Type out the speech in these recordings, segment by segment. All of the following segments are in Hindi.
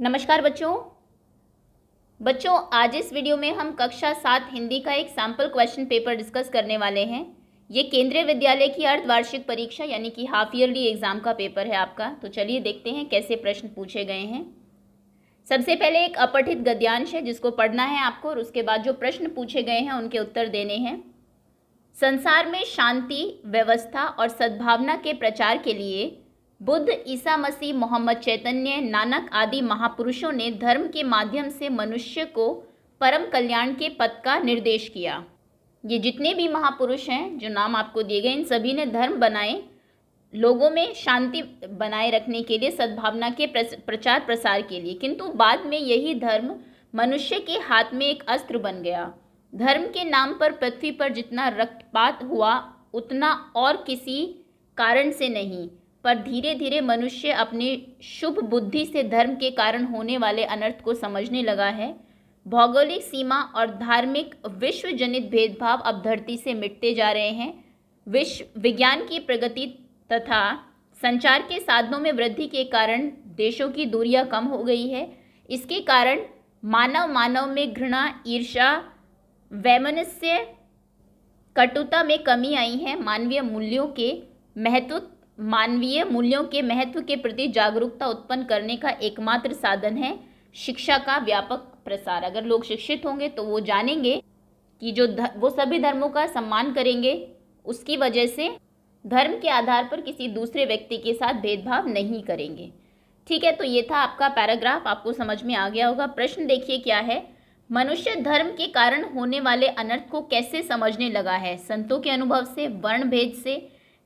नमस्कार बच्चों बच्चों आज इस वीडियो में हम कक्षा सात हिंदी का एक सैम्पल क्वेश्चन पेपर डिस्कस करने वाले हैं ये केंद्रीय विद्यालय की अर्धवार्षिक परीक्षा यानी कि हाफ ईयरली एग्ज़ाम का पेपर है आपका तो चलिए देखते हैं कैसे प्रश्न पूछे गए हैं सबसे पहले एक अपठित गद्यांश है जिसको पढ़ना है आपको और उसके बाद जो प्रश्न पूछे गए हैं उनके उत्तर देने हैं संसार में शांति व्यवस्था और सद्भावना के प्रचार के लिए बुद्ध ईसा मसीह मोहम्मद चैतन्य नानक आदि महापुरुषों ने धर्म के माध्यम से मनुष्य को परम कल्याण के पद का निर्देश किया ये जितने भी महापुरुष हैं जो नाम आपको दिए गए इन सभी ने धर्म बनाए लोगों में शांति बनाए रखने के लिए सद्भावना के प्रचार प्रसार के लिए किंतु बाद में यही धर्म मनुष्य के हाथ में एक अस्त्र बन गया धर्म के नाम पर पृथ्वी पर जितना रक्तपात हुआ उतना और किसी कारण से नहीं पर धीरे धीरे मनुष्य अपने शुभ बुद्धि से धर्म के कारण होने वाले अनर्थ को समझने लगा है भौगोलिक सीमा और धार्मिक विश्व जनित भेदभाव अब धरती से मिटते जा रहे हैं विश्व विज्ञान की प्रगति तथा संचार के साधनों में वृद्धि के कारण देशों की दूरियां कम हो गई है इसके कारण मानव मानव में घृणा ईर्षा वैमनस्य कटुता में कमी आई है मानवीय मूल्यों के महत्व मानवीय मूल्यों के महत्व के प्रति जागरूकता उत्पन्न करने का एकमात्र साधन है शिक्षा का व्यापक प्रसार अगर लोग शिक्षित होंगे तो वो जानेंगे कि जो ध, वो सभी धर्मों का सम्मान करेंगे उसकी वजह से धर्म के आधार पर किसी दूसरे व्यक्ति के साथ भेदभाव नहीं करेंगे ठीक है तो ये था आपका पैराग्राफ आपको समझ में आ गया होगा प्रश्न देखिए क्या है मनुष्य धर्म के कारण होने वाले अनर्थ को कैसे समझने लगा है संतों के अनुभव से वर्ण भेद से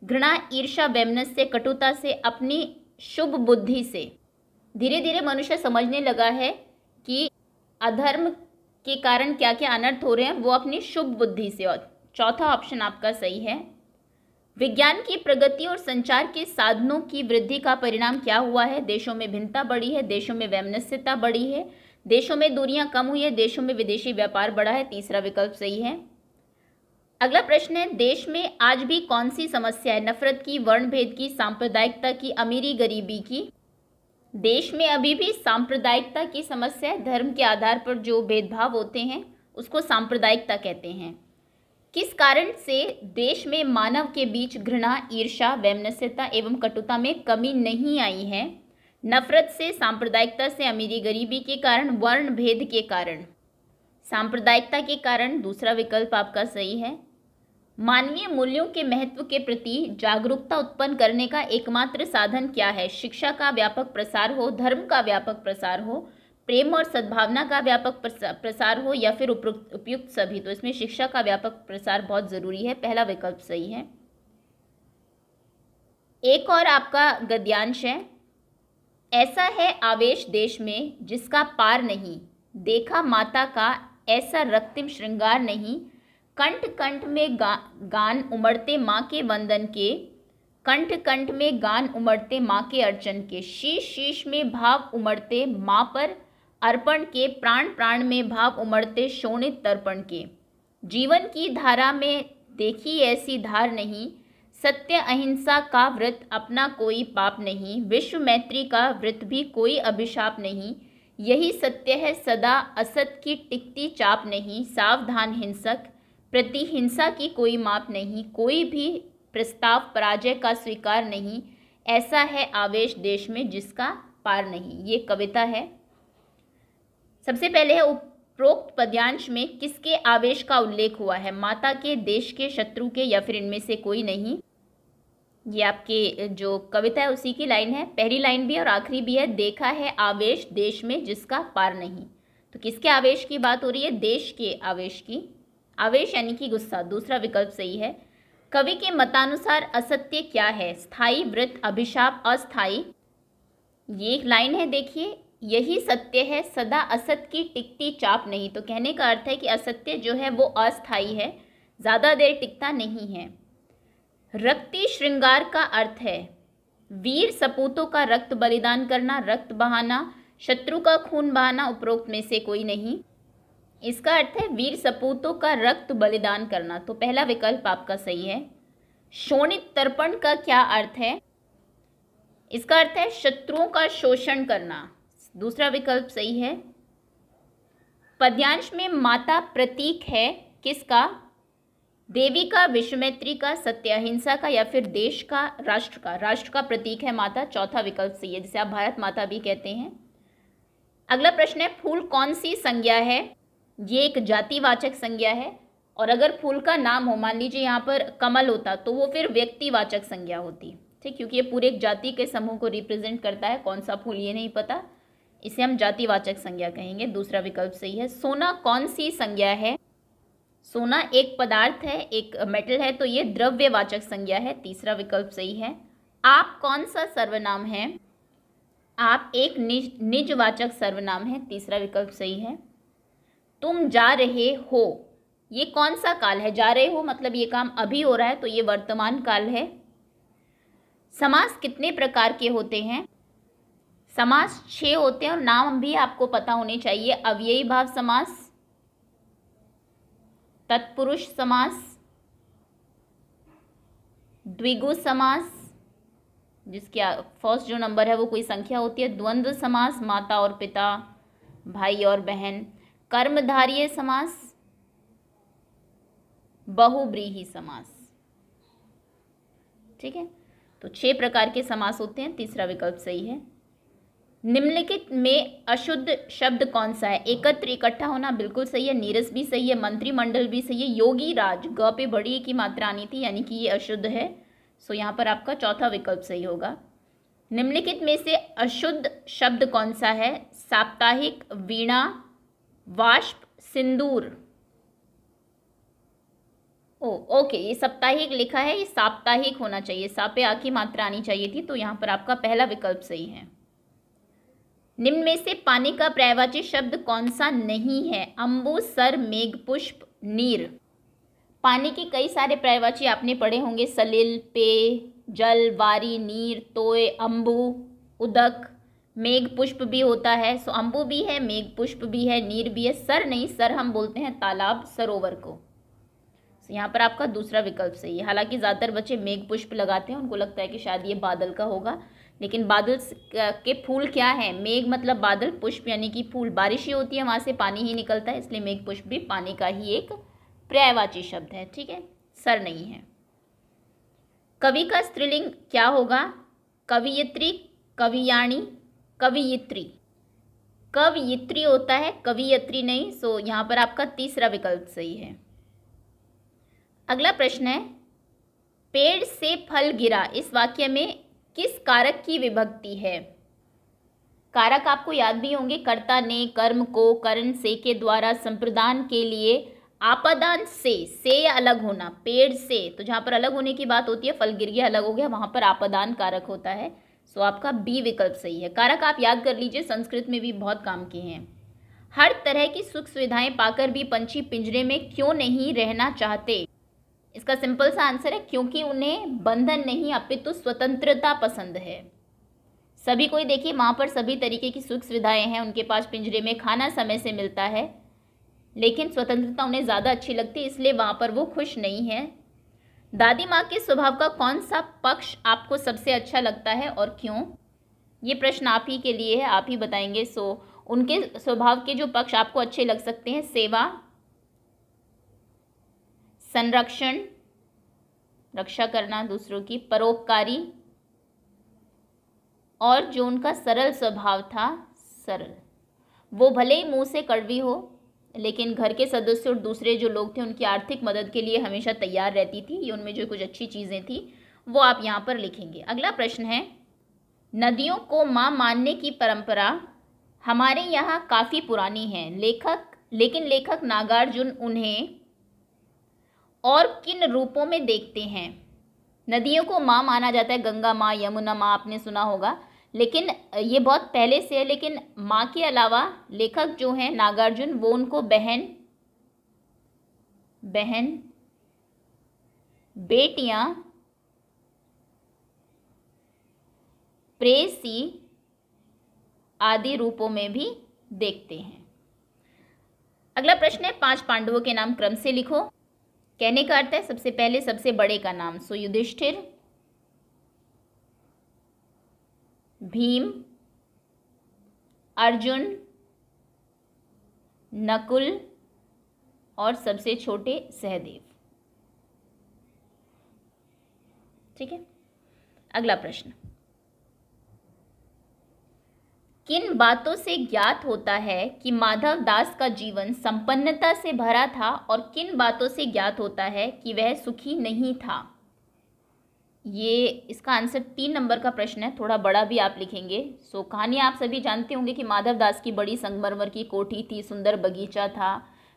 घृणा ईर्षा बेमनस से कटुता से अपनी शुभ बुद्धि से धीरे धीरे मनुष्य समझने लगा है कि अधर्म के कारण क्या क्या अनर्थ हो रहे हैं वो अपनी शुभ बुद्धि से और चौथा ऑप्शन आपका सही है विज्ञान की प्रगति और संचार के साधनों की वृद्धि का परिणाम क्या हुआ है देशों में भिन्नता बढ़ी है देशों में वैमनस्यता बढ़ी है देशों में दूरियां कम हुई है देशों में विदेशी व्यापार बढ़ा है तीसरा विकल्प सही है अगला प्रश्न है देश में आज भी कौन सी समस्या है नफरत की वर्ण भेद की सांप्रदायिकता की अमीरी गरीबी की देश में अभी भी सांप्रदायिकता की समस्या है धर्म के आधार पर जो भेदभाव होते हैं उसको सांप्रदायिकता कहते हैं किस कारण से देश में मानव के बीच घृणा ईर्षा वैमनस्यता एवं कटुता में कमी नहीं आई है नफरत से सांप्रदायिकता से अमीरी गरीबी के कारण वर्ण भेद के कारण सांप्रदायिकता के कारण दूसरा विकल्प आपका सही है मानवीय मूल्यों के महत्व के प्रति जागरूकता उत्पन्न करने का एकमात्र साधन क्या है शिक्षा का व्यापक प्रसार हो धर्म का व्यापक प्रसार हो प्रेम और सद्भावना का व्यापक प्रसार हो या फिर उपयुक्त सभी तो इसमें शिक्षा का व्यापक प्रसार बहुत ज़रूरी है पहला विकल्प सही है एक और आपका गद्यांश है ऐसा है आवेश देश में जिसका पार नहीं देखा माता का ऐसा रक्तिम श्रृंगार नहीं कंठ कंठ में गा, गान उमड़ते माँ के वंदन के कंठ कंठ में गान उमड़ते माँ के अर्चन के शीश शीश में भाव उमड़ते माँ पर अर्पण के प्राण प्राण में भाव उमड़ते शोणित तर्पण के जीवन की धारा में देखी ऐसी धार नहीं सत्य अहिंसा का व्रत अपना कोई पाप नहीं विश्व मैत्री का व्रत भी कोई अभिशाप नहीं यही सत्य है सदा असत की टिकती चाप नहीं सावधान हिंसक प्रतिहिंसा की कोई माप नहीं कोई भी प्रस्ताव पराजय का स्वीकार नहीं ऐसा है आवेश देश में जिसका पार नहीं ये कविता है सबसे पहले है उपरोक्त पद्यांश में किसके आवेश का उल्लेख हुआ है माता के देश के शत्रु के या फिर इनमें से कोई नहीं ये आपके जो कविता है उसी की लाइन है पहली लाइन भी और आखिरी भी है देखा है आवेश देश में जिसका पार नहीं तो किसके आवेश की बात हो रही है देश के आवेश की आवेश यानी कि गुस्सा दूसरा विकल्प सही है कवि के मतानुसार असत्य क्या है स्थाई वृत्त अभिशाप अस्थाई ये एक लाइन है देखिए यही सत्य है सदा असत की टिकती चाप नहीं तो कहने का अर्थ है कि असत्य जो है वो अस्थाई है ज़्यादा देर टिकता नहीं है रक्ति श्रृंगार का अर्थ है वीर सपूतों का रक्त बलिदान करना रक्त बहाना शत्रु का खून बहाना उपरोक्त में से कोई नहीं इसका अर्थ है वीर सपूतों का रक्त बलिदान करना तो पहला विकल्प आपका सही है शोणित तर्पण का क्या अर्थ है इसका अर्थ है शत्रुओं का शोषण करना दूसरा विकल्प सही है पद्यांश में माता प्रतीक है किसका देवी का विश्वमैत्री का सत्य अहिंसा का या फिर देश का राष्ट्र का राष्ट्र का प्रतीक है माता चौथा विकल्प सही है जिसे आप भारत माता भी कहते हैं अगला प्रश्न है फूल कौन सी संज्ञा है ये एक जातिवाचक संज्ञा है और अगर फूल का नाम हो मान लीजिए यहाँ पर कमल होता तो वो फिर व्यक्तिवाचक संज्ञा होती ठीक क्योंकि ये पूरे एक जाति के समूह को रिप्रेजेंट करता है कौन सा फूल ये नहीं पता इसे हम जातिवाचक संज्ञा कहेंगे दूसरा विकल्प सही है सोना कौन सी संज्ञा है सोना एक पदार्थ है एक मेटल है तो ये द्रव्यवाचक संज्ञा है तीसरा विकल्प सही है आप कौन सा सर्वनाम है आप एक निज निजवाचक सर्वनाम है तीसरा विकल्प सही है तुम जा रहे हो ये कौन सा काल है जा रहे हो मतलब ये काम अभी हो रहा है तो ये वर्तमान काल है समास कितने प्रकार के होते हैं समास छः होते हैं और नाम भी आपको पता होने चाहिए अव्ययी भाव समास तत्पुरुष समास द्विगु समास जिसके फर्स्ट जो नंबर है वो कोई संख्या होती है द्वंद्व समास माता और पिता भाई और बहन कर्मधारीय समास बहुब्रीही समास ठीक है तो छह प्रकार के समास होते हैं तीसरा विकल्प सही है निम्नलिखित में अशुद्ध शब्द कौन सा है एकत्र इकट्ठा होना बिल्कुल सही है नीरस भी सही है मंत्रिमंडल भी सही है योगी राज ग पे बड़ी की मात्रा आनी थी यानी कि ये अशुद्ध है सो यहाँ पर आपका चौथा विकल्प सही होगा निम्नलिखित में से अशुद्ध शब्द कौन सा है साप्ताहिक वीणा वाष्प सिंदूर ओ ओके ये साप्ताहिक लिखा है ये साप्ताहिक होना चाहिए सापे आ की मात्रा आनी चाहिए थी तो यहाँ पर आपका पहला विकल्प सही है निम्न में से पानी का प्रायवाची शब्द कौन सा नहीं है अम्बू सर मेघ पुष्प नीर पानी के कई सारे प्रायवाची आपने पढ़े होंगे सलिल पेय जल वारी नीर तोय अम्बू उदक मेघ पुष्प भी होता है सो अंबु भी है मेघ पुष्प भी है नीर भी है सर नहीं सर हम बोलते हैं तालाब सरोवर को सो यहाँ पर आपका दूसरा विकल्प सही है हालांकि ज़्यादातर बच्चे मेघ पुष्प लगाते हैं उनको लगता है कि शायद ये बादल का होगा लेकिन बादल के फूल क्या है मेघ मतलब बादल पुष्प यानी कि फूल बारिश ही होती है वहाँ से पानी ही निकलता है इसलिए मेघ पुष्प भी पानी का ही एक पर्यायवाची शब्द है ठीक है सर नहीं है कवि का स्त्रीलिंग क्या होगा कवियत्री कवियाणी कवियत्री कवियत्री होता है कवियत्री नहीं सो यहाँ पर आपका तीसरा विकल्प सही है अगला प्रश्न है पेड़ से फल गिरा इस वाक्य में किस कारक की विभक्ति है कारक आपको याद भी होंगे कर्ता ने कर्म को करण से के द्वारा संप्रदान के लिए आपादान से से अलग होना पेड़ से तो जहाँ पर अलग होने की बात होती है फल गिर गया अलग हो गया वहाँ पर आपादान कारक होता है सो आपका बी विकल्प सही है कारक आप याद कर लीजिए संस्कृत में भी बहुत काम किए हैं हर तरह की सुख सुविधाएं पाकर भी पंछी पिंजरे में क्यों नहीं रहना चाहते इसका सिंपल सा आंसर है क्योंकि उन्हें बंधन नहीं अपितु स्वतंत्रता पसंद है सभी कोई देखिए वहाँ पर सभी तरीके की सुख सुविधाएं हैं उनके पास पिंजरे में खाना समय से मिलता है लेकिन स्वतंत्रता उन्हें ज़्यादा अच्छी लगती है इसलिए वहाँ पर वो खुश नहीं है दादी माँ के स्वभाव का कौन सा पक्ष आपको सबसे अच्छा लगता है और क्यों ये प्रश्न आप ही के लिए है आप ही बताएंगे सो उनके स्वभाव के जो पक्ष आपको अच्छे लग सकते हैं सेवा संरक्षण रक्षा करना दूसरों की परोपकारी और जो उनका सरल स्वभाव था सरल वो भले ही मुंह से कड़वी हो लेकिन घर के सदस्य और दूसरे जो लोग थे उनकी आर्थिक मदद के लिए हमेशा तैयार रहती थी ये उनमें जो कुछ अच्छी चीज़ें थी वो आप यहाँ पर लिखेंगे अगला प्रश्न है नदियों को माँ मानने की परंपरा हमारे यहाँ काफ़ी पुरानी है लेखक लेकिन लेखक नागार्जुन उन्हें और किन रूपों में देखते हैं नदियों को माँ माना जाता है गंगा माँ यमुना माँ आपने सुना होगा लेकिन ये बहुत पहले से है लेकिन माँ के अलावा लेखक जो हैं नागार्जुन वो उनको बहन बहन बेटियाँ प्रेसी आदि रूपों में भी देखते हैं अगला प्रश्न है पांच पांडवों के नाम क्रम से लिखो कहने का अर्थ है सबसे पहले सबसे बड़े का नाम सो युधिष्ठिर भीम अर्जुन नकुल और सबसे छोटे सहदेव ठीक है अगला प्रश्न किन बातों से ज्ञात होता है कि माधव दास का जीवन संपन्नता से भरा था और किन बातों से ज्ञात होता है कि वह सुखी नहीं था ये इसका आंसर तीन नंबर का प्रश्न है थोड़ा बड़ा भी आप लिखेंगे सो कहानी आप सभी जानते होंगे कि माधव दास की बड़ी संगमरमर की कोठी थी सुंदर बगीचा था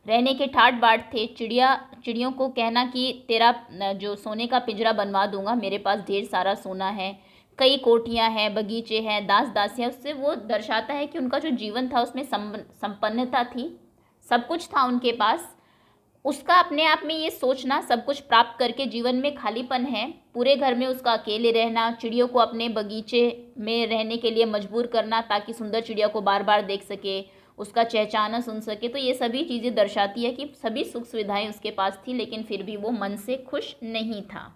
रहने के ठाट बाट थे चिड़िया चिड़ियों को कहना कि तेरा जो सोने का पिंजरा बनवा दूंगा मेरे पास ढेर सारा सोना है कई कोठियाँ हैं बगीचे हैं दास दासियाँ उससे वो दर्शाता है कि उनका जो जीवन था उसमें संपन्नता थी सब कुछ था उनके पास उसका अपने आप में ये सोचना सब कुछ प्राप्त करके जीवन में खालीपन है पूरे घर में उसका अकेले रहना चिड़ियों को अपने बगीचे में रहने के लिए मजबूर करना ताकि सुंदर चिड़िया को बार बार देख सके उसका चहचाना सुन सके तो ये सभी चीज़ें दर्शाती है कि सभी सुख सुविधाएं उसके पास थी लेकिन फिर भी वो मन से खुश नहीं था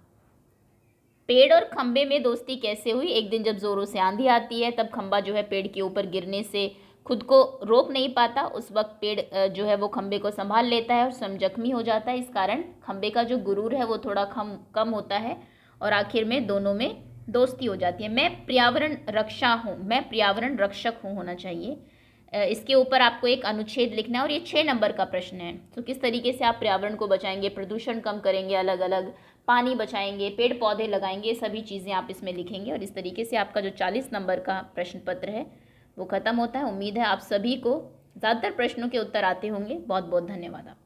पेड़ और खम्बे में दोस्ती कैसे हुई एक दिन जब ज़ोरों से आंधी आती है तब खम्बा जो है पेड़ के ऊपर गिरने से खुद को रोक नहीं पाता उस वक्त पेड़ जो है वो खम्बे को संभाल लेता है और स्वयं जख्मी हो जाता है इस कारण खम्बे का जो गुरूर है वो थोड़ा कम कम होता है और आखिर में दोनों में दोस्ती हो जाती है मैं पर्यावरण रक्षा हूँ मैं पर्यावरण रक्षक हूँ होना चाहिए इसके ऊपर आपको एक अनुच्छेद लिखना है और ये छः नंबर का प्रश्न है तो किस तरीके से आप पर्यावरण को बचाएंगे प्रदूषण कम करेंगे अलग अलग पानी बचाएंगे पेड़ पौधे लगाएंगे सभी चीज़ें आप इसमें लिखेंगे और इस तरीके से आपका जो चालीस नंबर का प्रश्न पत्र है वो ख़त्म होता है उम्मीद है आप सभी को ज़्यादातर प्रश्नों के उत्तर आते होंगे बहुत बहुत धन्यवाद आप